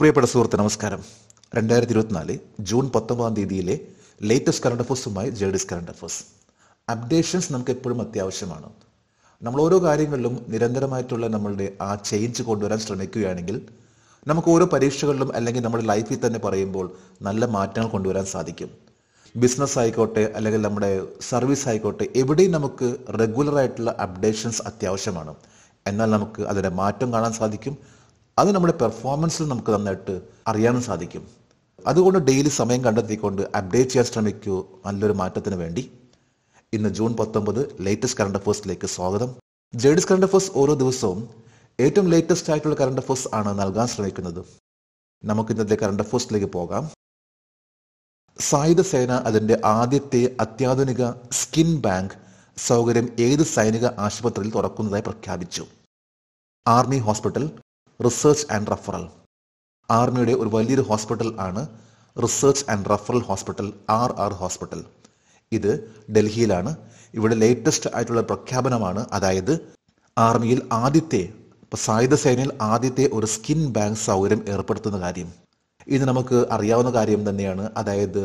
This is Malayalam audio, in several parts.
പ്രിയപ്പെട്ട സുഹൃത്ത് നമസ്കാരം രണ്ടായിരത്തി ഇരുപത്തിനാല് ജൂൺ പത്തൊമ്പതാം തീയതിയിലെ ലേറ്റസ്റ്റ് കറണ്ട് അഫേഴ്സുമായി ജേഡിസ് കറണ്ട് അഫേഴ്സ് അപ്ഡേഷൻസ് നമുക്ക് എപ്പോഴും അത്യാവശ്യമാണ് നമ്മൾ ഓരോ കാര്യങ്ങളിലും നിരന്തരമായിട്ടുള്ള നമ്മളുടെ ആ ചേഞ്ച് കൊണ്ടുവരാൻ ശ്രമിക്കുകയാണെങ്കിൽ നമുക്ക് ഓരോ പരീക്ഷകളിലും അല്ലെങ്കിൽ നമ്മുടെ ലൈഫിൽ തന്നെ പറയുമ്പോൾ നല്ല മാറ്റങ്ങൾ കൊണ്ടുവരാൻ സാധിക്കും ബിസിനസ് ആയിക്കോട്ടെ അല്ലെങ്കിൽ നമ്മുടെ സർവീസ് ആയിക്കോട്ടെ എവിടെയും നമുക്ക് റെഗുലറായിട്ടുള്ള അപ്ഡേഷൻസ് അത്യാവശ്യമാണ് എന്നാൽ നമുക്ക് അതിൻ്റെ മാറ്റം കാണാൻ സാധിക്കും അത് നമ്മുടെ പെർഫോമൻസിൽ നമുക്ക് നന്നായിട്ട് അറിയാനും സാധിക്കും അതുകൊണ്ട് ഡെയിലി സമയം കണ്ടെത്തിക്കൊണ്ട് അപ്ഡേറ്റ് ചെയ്യാൻ ശ്രമിക്കൂ നല്ലൊരു മാറ്റത്തിന് വേണ്ടി ഇന്ന് ജൂൺ പത്തൊമ്പത് ലേറ്റസ്റ്റ് കറണ്ട് അഫേഴ്സിലേക്ക് സ്വാഗതം ജേഡിസ് കറണ്ട് അഫേഴ്സ് ഓരോ ദിവസവും ഏറ്റവും ലേറ്റസ്റ്റ് ആയിട്ടുള്ള കറണ്ട് അഫേഴ്സ് ആണ് നൽകാൻ ശ്രമിക്കുന്നത് നമുക്ക് ഇന്നത്തെ കറണ്ട് അഫേഴ്സിലേക്ക് പോകാം സായുധ സേന അതിന്റെ ആദ്യത്തെ അത്യാധുനിക സ്കിൻ ബാങ്ക് സൗകര്യം ഏത് സൈനിക ആശുപത്രിയിൽ തുറക്കുന്നതായി പ്രഖ്യാപിച്ചു army hospital research and referral ആർമിയുടെ ഒരു വലിയൊരു ഹോസ്പിറ്റൽ ആണ് research and referral hospital R R hospital ഇത് ഡൽഹിയിലാണ് ഇവിടെ ലേറ്റസ്റ്റ് ആയിട്ടുള്ള പ്രഖ്യാപനമാണ് അതായത് ആർമിയിൽ ആദ്യത്തെ ഇപ്പോൾ സായുധ സേനയിൽ ആദ്യത്തെ ഒരു സ്കിൻ ബാങ്ക് സൗകര്യം ഏർപ്പെടുത്തുന്ന കാര്യം ഇത് നമുക്ക് അറിയാവുന്ന കാര്യം തന്നെയാണ് അതായത്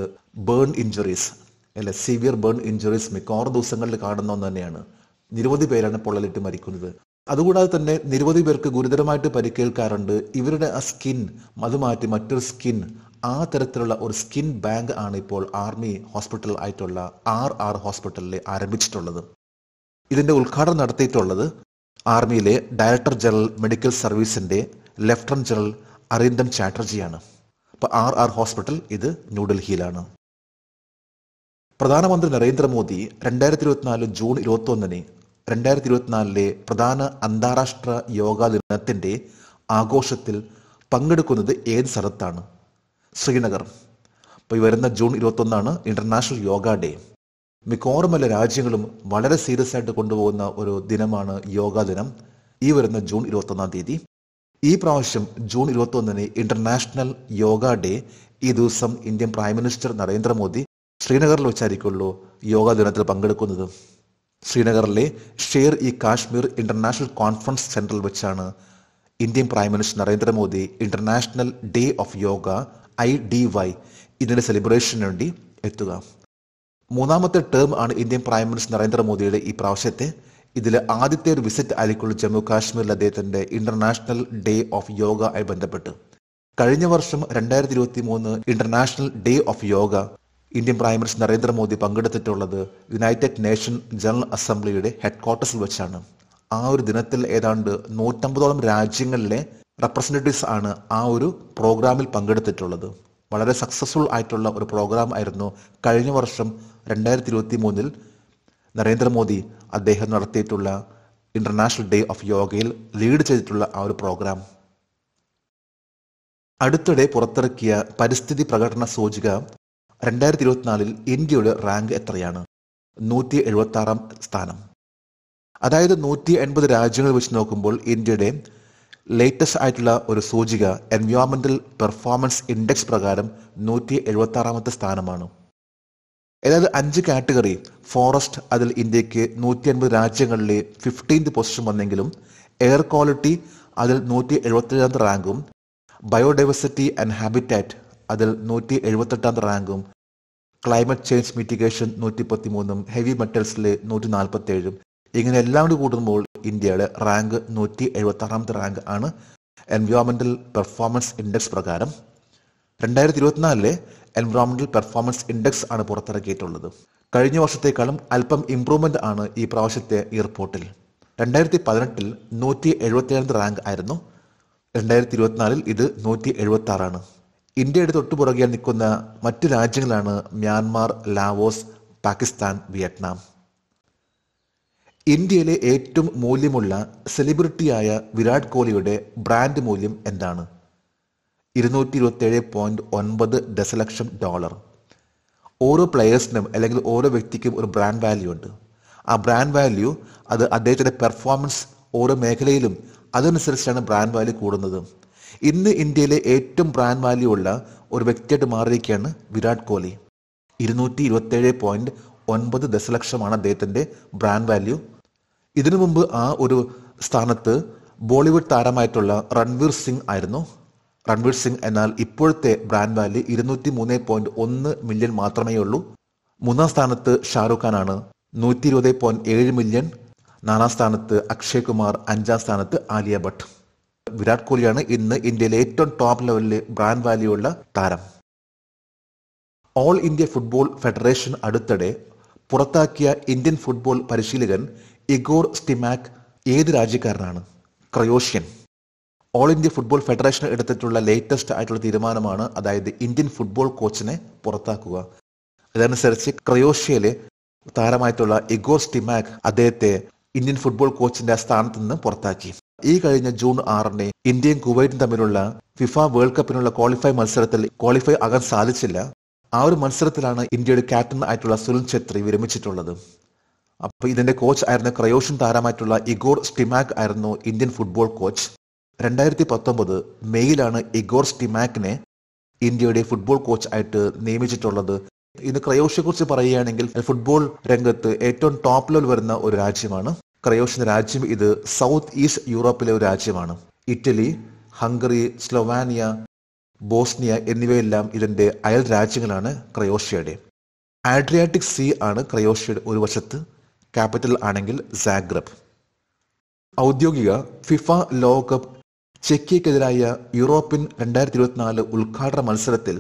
ബേൺ ഇഞ്ചുറീസ് അല്ലെ സിവിയർ ബേൺ ഇഞ്ചുറീസ് മിക്കവാറും ദിവസങ്ങളിൽ കാണുന്ന ഒന്ന് തന്നെയാണ് നിരവധി പേരാണ് പൊള്ളലിട്ട് മരിക്കുന്നത് അതുകൂടാതെ തന്നെ നിരവധി പേർക്ക് ഗുരുതരമായിട്ട് പരിക്കേൽക്കാറുണ്ട് ഇവരുടെ ആ സ്കിൻ അത് മാറ്റി മറ്റൊരു സ്കിൻ ആ തരത്തിലുള്ള ഒരു സ്കിൻ ബാങ്ക് ആണ് ഇപ്പോൾ ആർമി ഹോസ്പിറ്റൽ ആയിട്ടുള്ള ആർ ആർ ഹോസ്പിറ്റലിൽ ആരംഭിച്ചിട്ടുള്ളത് ഇതിൻ്റെ ഉദ്ഘാടനം നടത്തിയിട്ടുള്ളത് ആർമിയിലെ ഡയറക്ടർ ജനറൽ മെഡിക്കൽ സർവീസിൻ്റെ ലഫ്റ്റനന്റ് ജനറൽ അരിന്ദം ചാറ്റർജിയാണ് അപ്പോൾ ആർ ആർ ഹോസ്പിറ്റൽ ഇത് ന്യൂഡൽഹിയിലാണ് പ്രധാനമന്ത്രി നരേന്ദ്രമോദി രണ്ടായിരത്തി ഇരുപത്തിനാല് ജൂൺ ഇരുപത്തൊന്നിന് രണ്ടായിരത്തി ഇരുപത്തിനാലിലെ പ്രധാന അന്താരാഷ്ട്ര യോഗാ ദിനത്തിൻ്റെ ആഘോഷത്തിൽ പങ്കെടുക്കുന്നത് ഏത് സ്ഥലത്താണ് ശ്രീനഗർ അപ്പോൾ ഈ വരുന്ന ജൂൺ ഇരുപത്തൊന്നാണ് ഇൻ്റർനാഷണൽ യോഗ ഡേ മിക്കവാറും എല്ലാ രാജ്യങ്ങളും വളരെ സീരിയസ് ആയിട്ട് കൊണ്ടുപോകുന്ന ഒരു ദിനമാണ് യോഗാ ദിനം ഈ വരുന്ന ജൂൺ ഇരുപത്തൊന്നാം തീയതി ഈ പ്രാവശ്യം ജൂൺ ഇരുപത്തൊന്നിന് ഇൻ്റർനാഷണൽ യോഗ ഡേ ഈ ദിവസം ഇന്ത്യൻ പ്രൈം മിനിസ്റ്റർ നരേന്ദ്രമോദി ശ്രീനഗറിൽ വെച്ചായിരിക്കുള്ളൂ യോഗാ ദിനത്തിൽ പങ്കെടുക്കുന്നത് ശ്രീനഗറിലെ share E Kashmir international conference സെന്ററിൽ വെച്ചാണ് Indian prime minister Narendra Modi international day of yoga I D Y ഇതിന്റെ സെലിബ്രേഷന് വേണ്ടി എത്തുക മൂന്നാമത്തെ ടേം ആണ് ഇന്ത്യൻ പ്രൈം മിനിസ്റ്റർ നരേന്ദ്രമോദിയുടെ ഈ പ്രാവശ്യത്തെ ഇതിൽ ആദ്യത്തെ ഒരു വിസിറ്റ് ആയിരിക്കുള്ളൂ ജമ്മു കാശ്മീരിൽ അദ്ദേഹത്തിന്റെ ഇന്റർനാഷണൽ ഡേ ഓഫ് യോഗ ആയി ബന്ധപ്പെട്ട് കഴിഞ്ഞ വർഷം രണ്ടായിരത്തി ഇരുപത്തി മൂന്ന് international day of yoga Indian prime minister Narendra Modi പങ്കെടുത്തിട്ടുള്ളത് United nation general അസംബ്ലിയുടെ ഹെഡ്ക്വാർട്ടേഴ്സിൽ വെച്ചാണ് ആ ഒരു ദിനത്തിൽ ഏതാണ്ട് നൂറ്റമ്പതോളം രാജ്യങ്ങളിലെ റെപ്രസെൻറ്റേറ്റീവ്സ് ആണ് ആ ഒരു പ്രോഗ്രാമിൽ പങ്കെടുത്തിട്ടുള്ളത് വളരെ സക്സസ്ഫുൾ ആയിട്ടുള്ള ഒരു പ്രോഗ്രാം ആയിരുന്നു കഴിഞ്ഞ വർഷം രണ്ടായിരത്തി ഇരുപത്തി മൂന്നിൽ നരേന്ദ്രമോദി അദ്ദേഹം നടത്തിയിട്ടുള്ള ഇൻ്റർനാഷണൽ ഡേ ഓഫ് യോഗയിൽ ലീഡ് ചെയ്തിട്ടുള്ള ആ ഒരു പ്രോഗ്രാം അടുത്തിടെ പുറത്തിറക്കിയ പരിസ്ഥിതി പ്രകടന സൂചിക രണ്ടായിരത്തി ഇരുപത്തിനാലിൽ ഇന്ത്യയുടെ റാങ്ക് എത്രയാണ് നൂറ്റി എഴുപത്തി ആറാം സ്ഥാനം അതായത് നൂറ്റി എൺപത് രാജ്യങ്ങൾ വെച്ച് നോക്കുമ്പോൾ ഇന്ത്യയുടെ ലേറ്റസ്റ്റ് ആയിട്ടുള്ള ഒരു സൂചിക എൻവയോൺമെൻ്റൽ പെർഫോമൻസ് ഇൻഡെക്സ് പ്രകാരം നൂറ്റി എഴുപത്തി ആറാമത്തെ സ്ഥാനമാണ് അതായത് അഞ്ച് കാറ്റഗറി ഫോറസ്റ്റ് അതിൽ ഇന്ത്യക്ക് നൂറ്റി അൻപത് രാജ്യങ്ങളിലെ ഫിഫ്റ്റീൻത് പൊസിഷൻ വന്നെങ്കിലും എയർ ക്വാളിറ്റി അതിൽ നൂറ്റി എഴുപത്തിയേഴാമത്തെ റാങ്കും ബയോഡൈവേഴ്സിറ്റി ആൻഡ് ഹാബിറ്റാറ്റ് അതിൽ നൂറ്റി എഴുപത്തെട്ടാമത്തെ റാങ്കും ക്ലൈമറ്റ് ചേഞ്ച് മിറ്റിഗേഷൻ നൂറ്റി പത്തിമൂന്നും ഹെവി മെറ്റൽസിലെ നൂറ്റി നാൽപ്പത്തി ഏഴും ഇങ്ങനെ എല്ലാം കൂടി കൂടുമ്പോൾ ഇന്ത്യയുടെ റാങ്ക് നൂറ്റി എഴുപത്തി ആറാമത്തെ റാങ്ക് ആണ് എൻവയോൺമെന്റൽ പെർഫോമൻസ് ഇൻഡെക്സ് പ്രകാരം രണ്ടായിരത്തി ഇരുപത്തിനാലിലെ എൻവയോൺമെന്റൽ പെർഫോമൻസ് ഇൻഡെക്സ് ആണ് പുറത്തിറക്കിയിട്ടുള്ളത് കഴിഞ്ഞ വർഷത്തേക്കാളും അല്പം ഇംപ്രൂവ്മെന്റ് ആണ് ഈ പ്രാവശ്യത്തെ ഈ റിപ്പോർട്ടിൽ രണ്ടായിരത്തി പതിനെട്ടിൽ നൂറ്റി എഴുപത്തി ഏഴാമത്തെ റാങ്ക് ആയിരുന്നു രണ്ടായിരത്തി ഇരുപത്തിനാലിൽ ഇത് നൂറ്റി എഴുപത്തി ആറാണ് ഇന്ത്യയുടെ തൊട്ടു പുറകെ നിൽക്കുന്ന മറ്റു രാജ്യങ്ങളാണ് മ്യാൻമാർ ലാവോസ് പാകിസ്ഥാൻ വിയറ്റ്നാം ഇന്ത്യയിലെ ഏറ്റവും മൂല്യമുള്ള സെലിബ്രിറ്റിയായ വിരാട് കോഹ്ലിയുടെ ബ്രാൻഡ് മൂല്യം എന്താണ് ഇരുന്നൂറ്റി ഇരുപത്തേഴ് പോയിന്റ് ഒൻപത് ദശലക്ഷം ഡോളർ ഓരോ പ്ലെയേഴ്സിനും അല്ലെങ്കിൽ ഓരോ വ്യക്തിക്കും ഒരു ബ്രാൻഡ് വാല്യൂ ഉണ്ട് ആ ബ്രാൻഡ് വാല്യൂ അത് അദ്ദേഹത്തിൻ്റെ പെർഫോമൻസ് ഓരോ മേഖലയിലും അതനുസരിച്ചാണ് ബ്രാൻഡ് വാല്യൂ കൂടുന്നത് ഇന്ന് ഇന്ത്യയിലെ ഏറ്റവും ബ്രാൻഡ് വാല്യൂ ഉള്ള ഒരു വ്യക്തിയായിട്ട് മാറിയിരിക്കുകയാണ് വിരാട് കോഹ്ലി ഇരുന്നൂറ്റി ഇരുപത്തേഴ് പോയിന്റ് ഒൻപത് ദശലക്ഷമാണ് അദ്ദേഹത്തിൻ്റെ ബ്രാൻഡ് വാല്യൂ ഇതിനു മുമ്പ് ആ ഒരു സ്ഥാനത്ത് ബോളിവുഡ് താരമായിട്ടുള്ള റൺവീർ സിംഗ് ആയിരുന്നു റൺവീർ സിംഗ് എന്നാൽ ഇപ്പോഴത്തെ ബ്രാൻഡ് വാല്യൂ ഇരുന്നൂറ്റി മൂന്ന് പോയിന്റ് ഒന്ന് മില്യൺ മാത്രമേ ഉള്ളൂ മൂന്നാം സ്ഥാനത്ത് ഷാറുഖ് ആണ് നൂറ്റി ഇരുപത് പോയിന്റ് ഏഴ് മില്യൺ നാലാം സ്ഥാനത്ത് അക്ഷയ് കുമാർ അഞ്ചാം സ്ഥാനത്ത് ആലിയ ഭട്ട് വിരാട് കോഹ്ലിയാണ് ഇന്ന് ഇന്ത്യയിലെ ഏറ്റവും ടോപ്പ് ലെവലിലെ ബ്രാൻഡ് വാല്യൂ ഉള്ള താരം ഓൾ ഇന്ത്യ ഫുട്ബോൾ ഫെഡറേഷൻ അടുത്തിടെ പുറത്താക്കിയ ഇന്ത്യൻ ഫുട്ബോൾ പരിശീലകൻ ഇഗോർ സ്റ്റിമാക് ഏത് രാജ്യക്കാരനാണ് Croatian all India football federation എടുത്തിട്ടുള്ള ലേറ്റസ്റ്റ് ആയിട്ടുള്ള തീരുമാനമാണ് അതായത് ഇന്ത്യൻ ഫുട്ബോൾ കോച്ചിനെ പുറത്താക്കുക അതനുസരിച്ച് ക്രയോഷ്യയിലെ താരമായിട്ടുള്ള ഇഗോർ സ്റ്റിമാക് അദ്ദേഹത്തെ ഇന്ത്യൻ ഫുട്ബോൾ കോച്ചിന്റെ സ്ഥാനത്ത് നിന്ന് പുറത്താക്കി ഈ കഴിഞ്ഞ ജൂൺ ആറിന് ഇന്ത്യയും കുവൈറ്റും തമ്മിലുള്ള ഫിഫ വേൾഡ് കപ്പിനുള്ള ക്വാളിഫൈ മത്സരത്തിൽ ക്വാളിഫൈ ആകാൻ സാധിച്ചില്ല ആ ഒരു മത്സരത്തിലാണ് ഇന്ത്യയുടെ ക്യാപ്റ്റൻ ആയിട്ടുള്ള സുനിൽ ഛത്രി വിരമിച്ചിട്ടുള്ളത് അപ്പോൾ ഇതിന്റെ കോച്ച് ആയിരുന്ന ക്രയോഷൻ താരമായിട്ടുള്ള ഇഗോർ സ്റ്റിമാക് ആയിരുന്നു ഇന്ത്യൻ ഫുട്ബോൾ കോച്ച് രണ്ടായിരത്തി പത്തൊമ്പത് മെയ്യിലാണ് ഇഗോർ സ്റ്റിമാക്കിനെ ഇന്ത്യയുടെ ഫുട്ബോൾ കോച്ച് ആയിട്ട് നിയമിച്ചിട്ടുള്ളത് ഇന്ന് കുറിച്ച് പറയുകയാണെങ്കിൽ ഫുട്ബോൾ രംഗത്ത് ഏറ്റവും ടോപ്പ് ലെവൽ വരുന്ന ഒരു രാജ്യമാണ് ക്രയോഷ്യൻ രാജ്യം ഇത് സൗത്ത് ഈസ്റ്റ് യൂറോപ്പിലെ ഒരു രാജ്യമാണ് ഇറ്റലി ഹംഗറി സ്ലോവാനിയ ബോസ്നിയ എന്നിവയെല്ലാം ഇതിൻ്റെ അയൽ രാജ്യങ്ങളാണ് ക്രയോഷ്യയുടെ ആഡ്രിയാറ്റിക് സീ ആണ് ക്രയോഷ്യയുടെ ഒരു വശത്ത് ക്യാപിറ്റൽ ആണെങ്കിൽ സാഗ്രബ് ഔദ്യോഗിക ഫിഫ ലോകകപ്പ് ചെക്കിയക്കെതിരായ യൂറോപ്യൻ രണ്ടായിരത്തി ഇരുപത്തിനാല് ഉദ്ഘാടന മത്സരത്തിൽ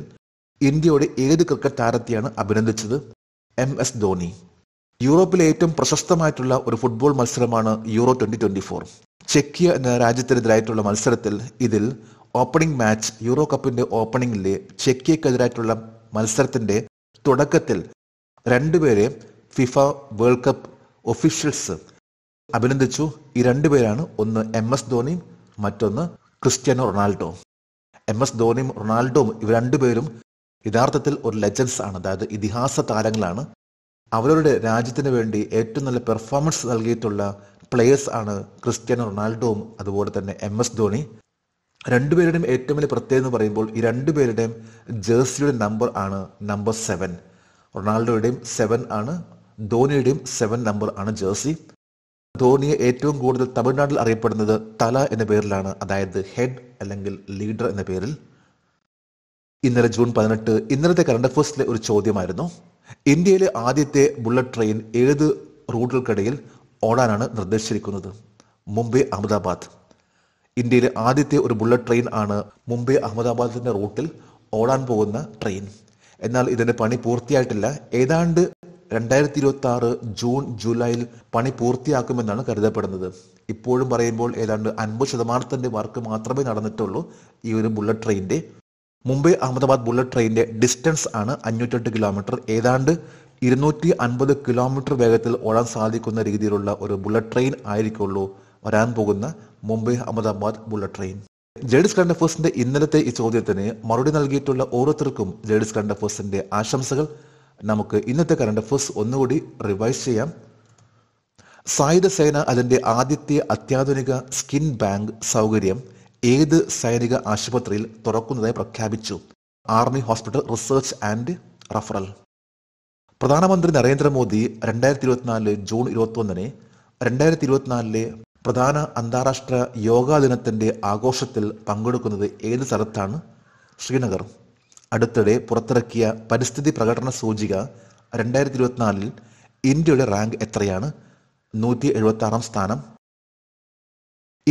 ഇന്ത്യയുടെ ഏത് ക്രിക്കറ്റ് താരത്തെയാണ് അഭിനന്ദിച്ചത് എം എസ് ധോണി യൂറോപ്പിലെ ഏറ്റവും പ്രശസ്തമായിട്ടുള്ള ഒരു ഫുട്ബോൾ മത്സരമാണ് യൂറോ ട്വന്റി ട്വന്റി ഫോർ ചെക്കിയ എന്ന രാജ്യത്തിനെതിരായിട്ടുള്ള മത്സരത്തിൽ ഇതിൽ ഓപ്പണിംഗ് മാച്ച് യൂറോ കപ്പിന്റെ ഓപ്പണിംഗിലെ ചെക്കിയക്കെതിരായിട്ടുള്ള മത്സരത്തിന്റെ തുടക്കത്തിൽ രണ്ടുപേരെ ഫിഫ വേൾഡ് കപ്പ് ഒഫീഷ്യൽസ് അഭിനന്ദിച്ചു ഈ രണ്ടുപേരാണ് ഒന്ന് എം എസ് ധോണിയും മറ്റൊന്ന് ക്രിസ്ത്യാനോ റൊണാൾഡോ എം എസ് ധോണിയും റൊണാൾഡോയും ഇവർ രണ്ടുപേരും യഥാർത്ഥത്തിൽ ഒരു ലെജൻസ് ആണ് അതായത് ഇതിഹാസ താരങ്ങളാണ് അവരുടെ രാജ്യത്തിന് വേണ്ടി ഏറ്റവും നല്ല പെർഫോമൻസ് നൽകിയിട്ടുള്ള പ്ലേയേഴ്സ് ആണ് ക്രിസ്ത്യാനോ റൊണാൾഡോവും അതുപോലെ തന്നെ എം എസ് ധോണി രണ്ടുപേരുടെയും ഏറ്റവും വലിയ പ്രത്യേകത എന്ന് പറയുമ്പോൾ ഈ രണ്ടുപേരുടെയും ജേഴ്സിയുടെ നമ്പർ ആണ് നമ്പർ സെവൻ റൊണാൾഡോയുടെയും സെവൻ ആണ് ധോണിയുടെയും സെവൻ നമ്പർ ആണ് ജേഴ്സി ധോണിയെ ഏറ്റവും കൂടുതൽ തമിഴ്നാട്ടിൽ അറിയപ്പെടുന്നത് തല എന്ന പേരിലാണ് അതായത് ഹെഡ് അല്ലെങ്കിൽ ലീഡർ എന്ന പേരിൽ ഇന്നലെ ജൂൺ പതിനെട്ട് ഇന്നലത്തെ കറണ്ട് അഫയേഴ്സിലെ ഒരു ചോദ്യമായിരുന്നു ഇന്ത്യയിലെ ആദ്യത്തെ ബുള്ളറ്റ് ട്രെയിൻ ഏത് റൂട്ടുകൾക്കിടയിൽ ഓടാനാണ് നിർദ്ദേശിച്ചിരിക്കുന്നത് മുംബൈ അഹമ്മദാബാദ് ഇന്ത്യയിലെ ആദ്യത്തെ ഒരു ബുള്ളറ്റ് ട്രെയിൻ ആണ് മുംബൈ അഹമ്മദാബാദിൻ്റെ റൂട്ടിൽ ഓടാൻ പോകുന്ന ട്രെയിൻ എന്നാൽ ഇതിൻ്റെ പണി പൂർത്തിയായിട്ടില്ല ഏതാണ്ട് രണ്ടായിരത്തി ഇരുപത്തി ആറ് ജൂൺ ജൂലൈയിൽ പണി പൂർത്തിയാക്കുമെന്നാണ് കരുതപ്പെടുന്നത് ഇപ്പോഴും പറയുമ്പോൾ ഏതാണ്ട് അൻപത് ശതമാനത്തിൻ്റെ വർക്ക് മാത്രമേ നടന്നിട്ടുള്ളൂ ഈ ഒരു ബുള്ളറ്റ് ട്രെയിനിൻ്റെ മുംബൈ അഹമ്മദാബാദ് ബുള്ളറ്റ് ട്രെയിനിന്റെ ഡിസ്റ്റൻസ് ആണ് അഞ്ഞൂറ്റെട്ട് കിലോമീറ്റർ ഏതാണ്ട് ഇരുന്നൂറ്റി അൻപത് കിലോമീറ്റർ വേഗത്തിൽ ഓടാൻ സാധിക്കുന്ന രീതിയിലുള്ള ഒരു ബുള്ളറ്റ് ട്രെയിൻ ആയിരിക്കുള്ളൂ വരാൻ പോകുന്ന മുംബൈ അഹമ്മദാബാദ് ബുള്ളറ്റ് ട്രെയിൻ ജേഡിസ് കണ്ടഫേഴ്സിന്റെ ഇന്നലത്തെ ഈ ചോദ്യത്തിന് മറുപടി നൽകിയിട്ടുള്ള ഓരോരുത്തർക്കും ജേഡിസ് കണ്ടഫേഴ്സിന്റെ ആശംസകൾ നമുക്ക് ഇന്നത്തെ കറണ്ട് അഫേഴ്സ് ഒന്നുകൂടി റിവൈസ് ചെയ്യാം സായുധ സേന അതിന്റെ ആദ്യത്തെ അത്യാധുനിക സ്കിൻ ബാങ്ക് സൗകര്യം ഏത് സൈനിക ആശുപത്രിയിൽ തുറക്കുന്നതായി പ്രഖ്യാപിച്ചു army hospital research and referral പ്രധാനമന്ത്രി നരേന്ദ്രമോദി രണ്ടായിരത്തി ഇരുപത്തിനാല് ജൂൺ ഇരുപത്തൊന്നിന് രണ്ടായിരത്തി ഇരുപത്തിനാലിലെ പ്രധാന അന്താരാഷ്ട്ര യോഗാ ദിനത്തിന്റെ ആഘോഷത്തിൽ പങ്കെടുക്കുന്നത് ഏത് സ്ഥലത്താണ് ശ്രീനഗർ അടുത്തിടെ പുറത്തിറക്കിയ പരിസ്ഥിതി പ്രകടന സൂചിക രണ്ടായിരത്തി ഇരുപത്തിനാലിൽ ഇന്ത്യയുടെ റാങ്ക് എത്രയാണ് നൂറ്റി എഴുപത്തി സ്ഥാനം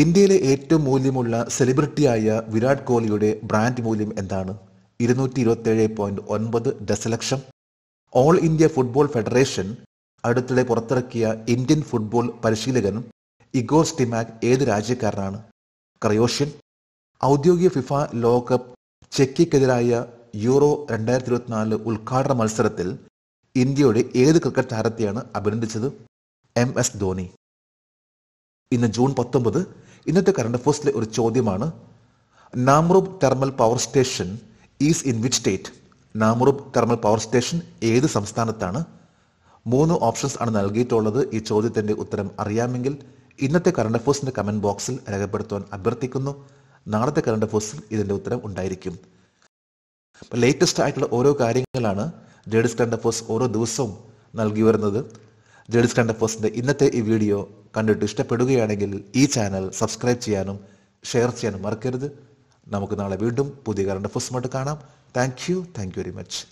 ഇന്ത്യയിലെ ഏറ്റവും മൂല്യമുള്ള സെലിബ്രിറ്റിയായ വിരാട് കോഹ്ലിയുടെ ബ്രാൻഡ് മൂല്യം എന്താണ് ഇരുന്നൂറ്റി ഏഴ് പോയിന്റ് ഒൻപത് ദശലക്ഷം ഓൾ ഇന്ത്യ ഫുട്ബോൾ ഫെഡറേഷൻ അടുത്തിടെ പുറത്തിറക്കിയ ഇന്ത്യൻ ഫുട്ബോൾ പരിശീലകൻ ഇഗോർ സ്റ്റിമാക് ഏത് രാജ്യക്കാരനാണ് ക്രയോഷ്യൻ ഔദ്യോഗിക ഫിഫ ലോകകപ്പ് ചെക്കിക്കെതിരായ യൂറോ രണ്ടായിരത്തി ഇരുപത്തിനാല് ഉദ്ഘാടന മത്സരത്തിൽ ഇന്ത്യയുടെ ഏത് ക്രിക്കറ്റ് താരത്തെയാണ് അഭിനന്ദിച്ചത് എം എസ് ധോണി ഇന്ന് ജൂൺ പത്തൊമ്പത് ഇന്നത്തെ കറണ്ട് അഫേഴ്സിലെ ഒരു ചോദ്യമാണ് Namrup thermal power station is in which state Namrup thermal power station ഏത് സംസ്ഥാനത്താണ് മൂന്ന് ഓപ്ഷൻസ് ആണ് നൽകിയിട്ടുള്ളത് ഈ ചോദ്യത്തിൻ്റെ ഉത്തരം അറിയാമെങ്കിൽ ഇന്നത്തെ കറണ്ട് അഫേഴ്സിൻ്റെ കമൻറ്റ് ബോക്സിൽ രേഖപ്പെടുത്തുവാൻ അഭ്യർത്ഥിക്കുന്നു നാളത്തെ കറണ്ട് അഫേഴ്സിൽ ഇതിൻ്റെ ഉത്തരം ഉണ്ടായിരിക്കും അപ്പോൾ ലേറ്റസ്റ്റ് ആയിട്ടുള്ള ഓരോ കാര്യങ്ങളാണ് ജേഡിസ് കറണ്ട് അഫേഴ്സ് ഓരോ ദിവസവും നൽകി വരുന്നത് ജേഡിസ് കറണ്ട് അഫേഴ്സിൻ്റെ ഇന്നത്തെ ഈ വീഡിയോ കണ്ടിട്ട് ഇഷ്ടപ്പെടുകയാണെങ്കിൽ ഈ ചാനൽ സബ്സ്ക്രൈബ് ചെയ്യാനും ഷെയർ ചെയ്യാനും മറക്കരുത് നമുക്ക് നാളെ വീണ്ടും പുതിയ കറണ്ട് ഫുസ്മട്ട് കാണാം thank you thank you very much